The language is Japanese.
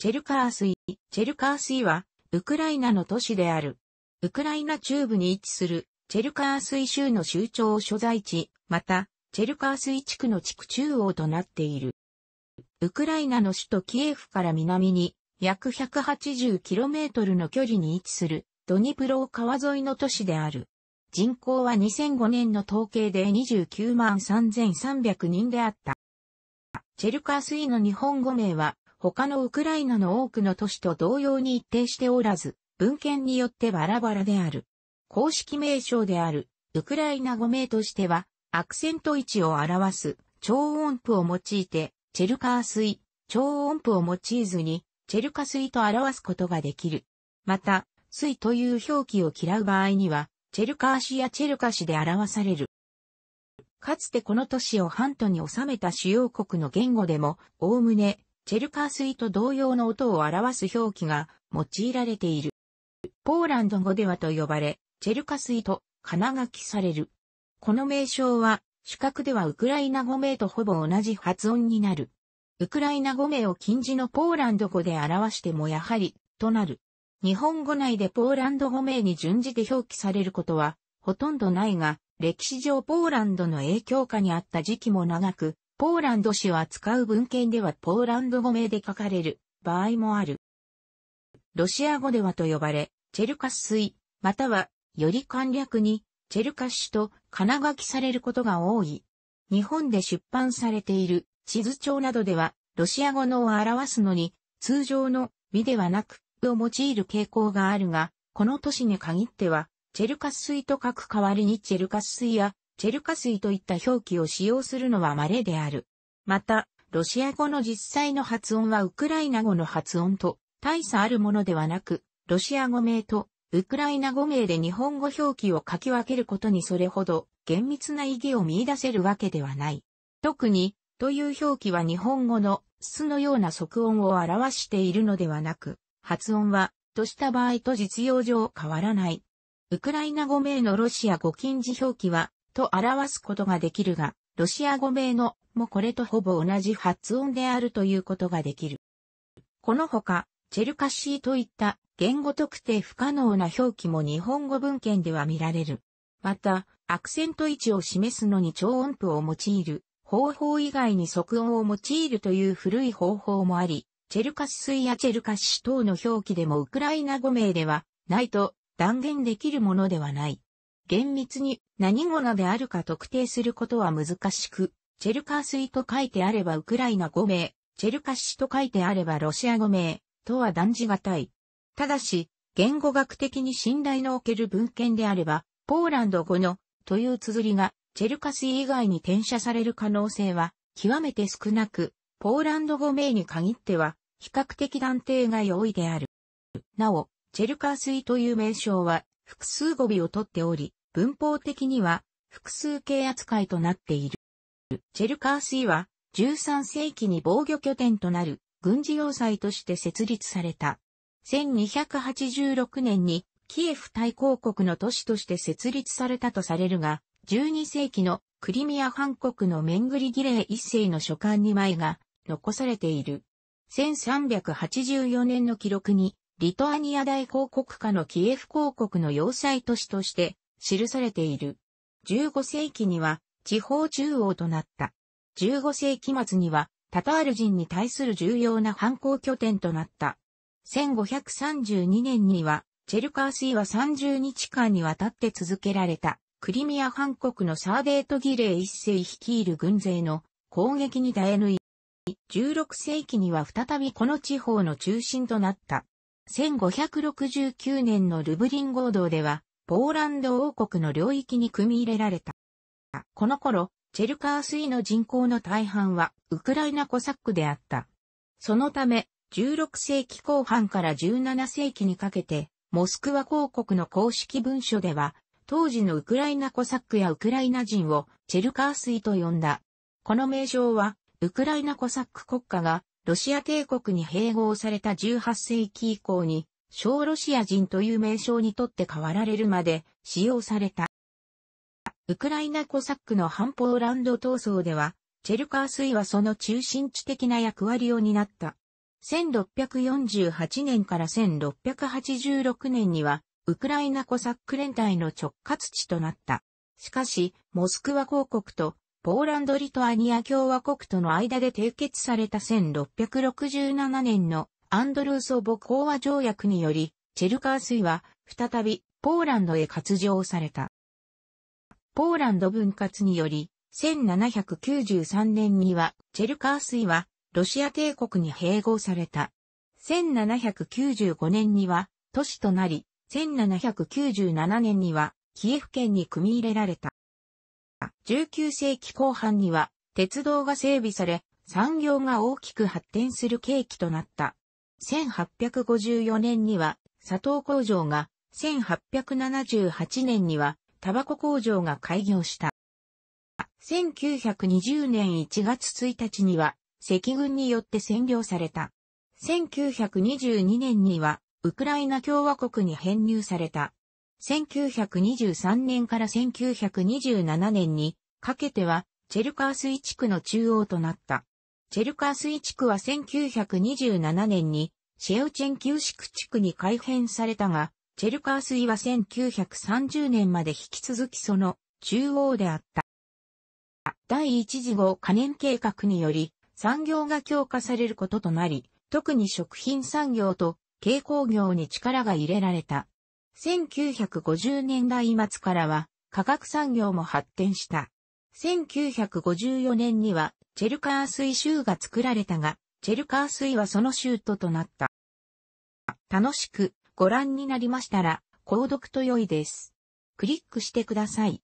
チェルカースイ。チェルカースイは、ウクライナの都市である。ウクライナ中部に位置する、チェルカースイ州の州庁所在地、また、チェルカースイ地区の地区中央となっている。ウクライナの首都キエフから南に、約 180km の距離に位置する、ドニプロ川沿いの都市である。人口は2005年の統計で29万3300人であった。チェルカースイの日本語名は、他のウクライナの多くの都市と同様に一定しておらず、文献によってバラバラである。公式名称である、ウクライナ語名としては、アクセント位置を表す超音符を用いて、チェルカー水、超音符を用いずに、チェルカ水と表すことができる。また、水という表記を嫌う場合には、チェルカー市やチェルカ市で表される。かつてこの都市をハントに収めた主要国の言語でも、おおむね、チェルカー水と同様の音を表す表記が用いられている。ポーランド語ではと呼ばれ、チェルカ水と、金書きされる。この名称は、主格ではウクライナ語名とほぼ同じ発音になる。ウクライナ語名を近似のポーランド語で表してもやはり、となる。日本語内でポーランド語名に準じて表記されることは、ほとんどないが、歴史上ポーランドの影響下にあった時期も長く、ポーランド史を扱う文献ではポーランド語名で書かれる場合もある。ロシア語ではと呼ばれ、チェルカス水、または、より簡略に、チェルカッシュと、金書きされることが多い。日本で出版されている地図帳などでは、ロシア語のを表すのに、通常の、美ではなく、を用いる傾向があるが、この都市に限っては、チェルカス水と書く代わりにチェルカス水やチェルカ水といった表記を使用するのは稀である。また、ロシア語の実際の発音はウクライナ語の発音と大差あるものではなく、ロシア語名とウクライナ語名で日本語表記を書き分けることにそれほど厳密な意義を見出せるわけではない。特に、という表記は日本語のすのような即音を表しているのではなく、発音は、とした場合と実用上変わらない。ウクライナ語名のロシア語近似表記は、と表すことができるが、ロシア語名のもこれとほぼ同じ発音であるということができる。このほか、チェルカシーといった言語特定不可能な表記も日本語文献では見られる。また、アクセント位置を示すのに超音符を用いる方法以外に即音を用いるという古い方法もあり、チェルカシスやチェルカシ等の表記でもウクライナ語名ではないと断言できるものではない。厳密に何語であるか特定することは難しく、チェルカースイと書いてあればウクライナ語名、チェルカシと書いてあればロシア語名、とは断じがたい。ただし、言語学的に信頼のおける文献であれば、ポーランド語の、という綴りが、チェルカス以外に転写される可能性は、極めて少なく、ポーランド語名に限っては、比較的断定が容易である。なお、チェルカースイという名称は、複数語尾を取っており、文法的には複数形扱いとなっている。チェルカースイは13世紀に防御拠点となる軍事要塞として設立された。1286年にキエフ大公国の都市として設立されたとされるが、12世紀のクリミア藩国のメングリ儀礼一世の書簡2枚が残されている。1384年の記録に、リトアニア大公国下のキエフ公国の要塞都市として記されている。15世紀には地方中央となった。15世紀末にはタタール人に対する重要な反抗拠点となった。1532年にはチェルカーシーは30日間にわたって続けられた。クリミア反国のサーデート儀礼一世率いる軍勢の攻撃に耐え抜い、16世紀には再びこの地方の中心となった。1569年のルブリン合同では、ポーランド王国の領域に組み入れられた。この頃、チェルカースイの人口の大半はウクライナコサックであった。そのため、16世紀後半から17世紀にかけて、モスクワ公国の公式文書では、当時のウクライナコサックやウクライナ人をチェルカースイと呼んだ。この名称は、ウクライナコサック国家がロシア帝国に併合された18世紀以降に小ロシア人という名称にとって変わられるまで使用された。ウクライナコサックの反ポーランド闘争では、チェルカー水はその中心地的な役割を担った。1648年から1686年には、ウクライナコサック連隊の直轄地となった。しかし、モスクワ公国とポーランド・リトアニア共和国との間で締結された1667年のアンドルーソボ講和条約により、チェルカースイは再びポーランドへ割譲された。ポーランド分割により、1793年にはチェルカースイはロシア帝国に併合された。1795年には都市となり、1797年にはキエフ県に組み入れられた。19世紀後半には鉄道が整備され、産業が大きく発展する契機となった。1854年には砂糖工場が、1878年にはタバコ工場が開業した。1920年1月1日には赤軍によって占領された。1922年にはウクライナ共和国に編入された。1923年から1927年にかけてはチェルカースイ地区の中央となった。チェルカースイ地区は1927年にシェウチェン旧ウ地区に改編されたが、チェルカースイは1930年まで引き続きその中央であった。第一次号可燃計画により産業が強化されることとなり、特に食品産業と軽工業に力が入れられた。1950年代末からは化学産業も発展した。1954年にはチェルカースイ州が作られたが、チェルカースイはその州都となった。楽しくご覧になりましたら、購読と良いです。クリックしてください。